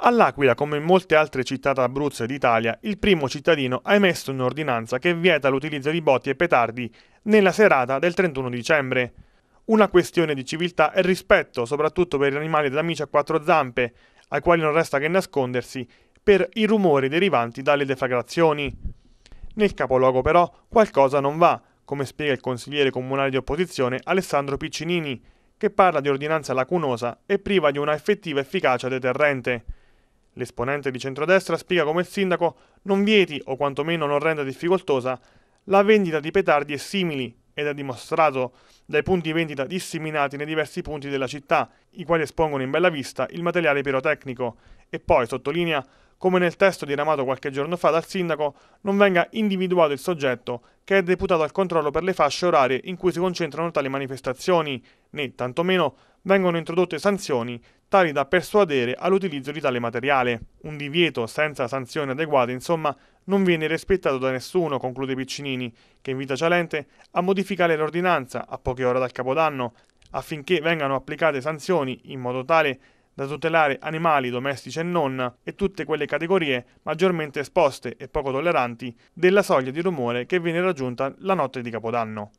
All'Aquila, come in molte altre città d'Abruzzo e d'Italia, il primo cittadino ha emesso un'ordinanza che vieta l'utilizzo di botti e petardi nella serata del 31 dicembre. Una questione di civiltà e rispetto, soprattutto per gli animali d'amici a quattro zampe, ai quali non resta che nascondersi per i rumori derivanti dalle deflagrazioni. Nel capoluogo però qualcosa non va, come spiega il consigliere comunale di opposizione Alessandro Piccinini, che parla di ordinanza lacunosa e priva di una effettiva efficacia deterrente. L'esponente di centrodestra spiega come il sindaco non vieti o quantomeno non renda difficoltosa la vendita di petardi e simili ed è dimostrato dai punti vendita disseminati nei diversi punti della città, i quali espongono in bella vista il materiale pirotecnico e poi sottolinea come nel testo diramato qualche giorno fa dal sindaco non venga individuato il soggetto che è deputato al controllo per le fasce orarie in cui si concentrano tali manifestazioni, né tantomeno vengono introdotte sanzioni tali da persuadere all'utilizzo di tale materiale. Un divieto senza sanzioni adeguate, insomma, non viene rispettato da nessuno, conclude Piccinini, che invita Cialente a modificare l'ordinanza a poche ore dal Capodanno, affinché vengano applicate sanzioni in modo tale da tutelare animali domestici e non e tutte quelle categorie maggiormente esposte e poco tolleranti della soglia di rumore che viene raggiunta la notte di Capodanno.